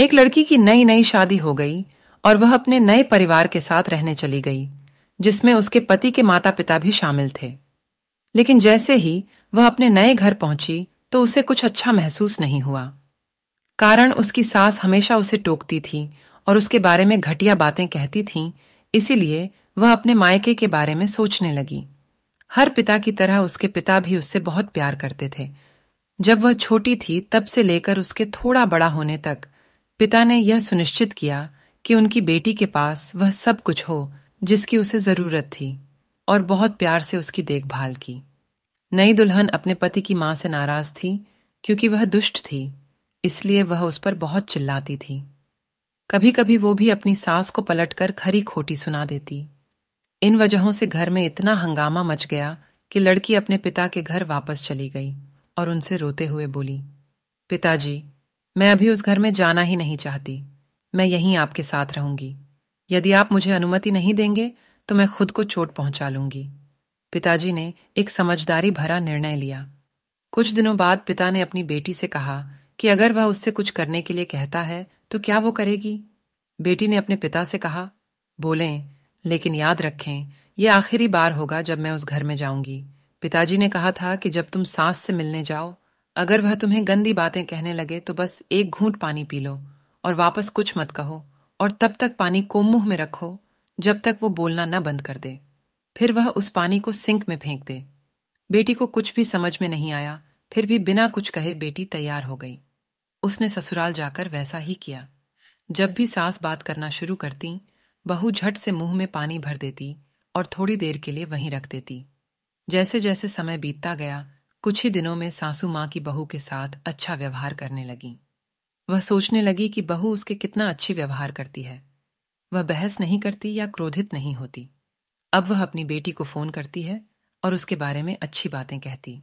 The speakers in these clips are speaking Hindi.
एक लड़की की नई नई शादी हो गई और वह अपने नए परिवार के साथ रहने चली गई जिसमें उसके पति के माता पिता भी शामिल थे लेकिन जैसे ही वह अपने नए घर पहुंची तो उसे कुछ अच्छा महसूस नहीं हुआ कारण उसकी सास हमेशा उसे टोकती थी और उसके बारे में घटिया बातें कहती थीं इसीलिए वह अपने मायके के बारे में सोचने लगी हर पिता की तरह उसके पिता भी उससे बहुत प्यार करते थे जब वह छोटी थी तब से लेकर उसके थोड़ा बड़ा होने तक पिता ने यह सुनिश्चित किया कि उनकी बेटी के पास वह सब कुछ हो जिसकी उसे जरूरत थी और बहुत प्यार से उसकी देखभाल की नई दुल्हन अपने पति की मां से नाराज थी क्योंकि वह दुष्ट थी इसलिए वह उस पर बहुत चिल्लाती थी कभी कभी वो भी अपनी सास को पलटकर खरी खोटी सुना देती इन वजहों से घर में इतना हंगामा मच गया कि लड़की अपने पिता के घर वापस चली गई और उनसे रोते हुए बोली पिताजी मैं अभी उस घर में जाना ही नहीं चाहती मैं यहीं आपके साथ रहूंगी यदि आप मुझे अनुमति नहीं देंगे तो मैं खुद को चोट पहुंचा लूंगी पिताजी ने एक समझदारी भरा निर्णय लिया कुछ दिनों बाद पिता ने अपनी बेटी से कहा कि अगर वह उससे कुछ करने के लिए कहता है तो क्या वो करेगी बेटी ने अपने पिता से कहा बोले लेकिन याद रखें यह आखिरी बार होगा जब मैं उस घर में जाऊंगी पिताजी ने कहा था कि जब तुम सास से मिलने जाओ अगर वह तुम्हें गंदी बातें कहने लगे तो बस एक घूंट पानी पी लो और वापस कुछ मत कहो और तब तक पानी को मुंह में रखो जब तक वो बोलना न बंद कर दे फिर वह उस पानी को सिंक में फेंक दे बेटी को कुछ भी समझ में नहीं आया फिर भी बिना कुछ कहे बेटी तैयार हो गई उसने ससुराल जाकर वैसा ही किया जब भी सास बात करना शुरू करती बहू झट से मुंह में पानी भर देती और थोड़ी देर के लिए वहीं रख देती जैसे जैसे समय बीतता गया कुछ ही दिनों में सासू माँ की बहू के साथ अच्छा व्यवहार करने लगी वह सोचने लगी कि बहू उसके कितना अच्छी व्यवहार करती है वह बहस नहीं करती या क्रोधित नहीं होती अब वह अपनी बेटी को फोन करती है और उसके बारे में अच्छी बातें कहती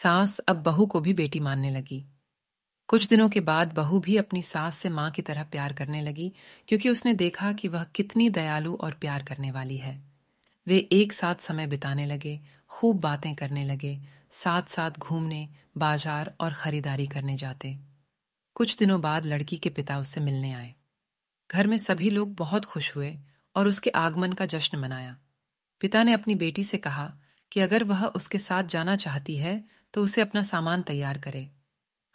सास अब बहू को भी बेटी मानने लगी कुछ दिनों के बाद बहू भी अपनी सास से मां की तरह प्यार करने लगी क्योंकि उसने देखा कि वह कितनी दयालु और प्यार करने वाली है वे एक साथ समय बिताने लगे खूब बातें करने लगे साथ साथ घूमने बाजार और खरीदारी करने जाते कुछ दिनों बाद लड़की के पिता उससे मिलने आए घर में सभी लोग बहुत खुश हुए और उसके आगमन का जश्न मनाया पिता ने अपनी बेटी से कहा कि अगर वह उसके साथ जाना चाहती है तो उसे अपना सामान तैयार करे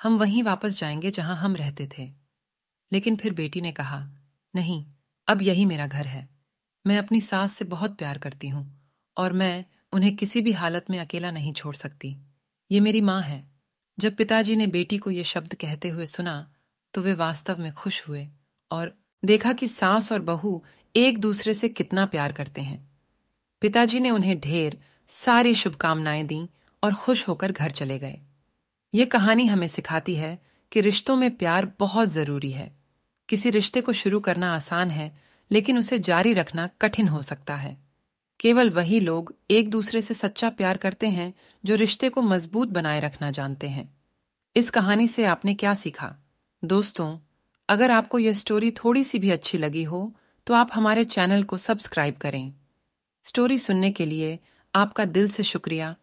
हम वहीं वापस जाएंगे जहां हम रहते थे लेकिन फिर बेटी ने कहा नहीं अब यही मेरा घर है मैं अपनी सास से बहुत प्यार करती हूँ और मैं उन्हें किसी भी हालत में अकेला नहीं छोड़ सकती ये मेरी माँ है जब पिताजी ने बेटी को ये शब्द कहते हुए सुना तो वे वास्तव में खुश हुए और देखा कि सास और बहू एक दूसरे से कितना प्यार करते हैं पिताजी ने उन्हें ढेर सारी शुभकामनाएं दी और खुश होकर घर चले गए ये कहानी हमें सिखाती है कि रिश्तों में प्यार बहुत जरूरी है किसी रिश्ते को शुरू करना आसान है लेकिन उसे जारी रखना कठिन हो सकता है केवल वही लोग एक दूसरे से सच्चा प्यार करते हैं जो रिश्ते को मजबूत बनाए रखना जानते हैं इस कहानी से आपने क्या सीखा दोस्तों अगर आपको यह स्टोरी थोड़ी सी भी अच्छी लगी हो तो आप हमारे चैनल को सब्सक्राइब करें स्टोरी सुनने के लिए आपका दिल से शुक्रिया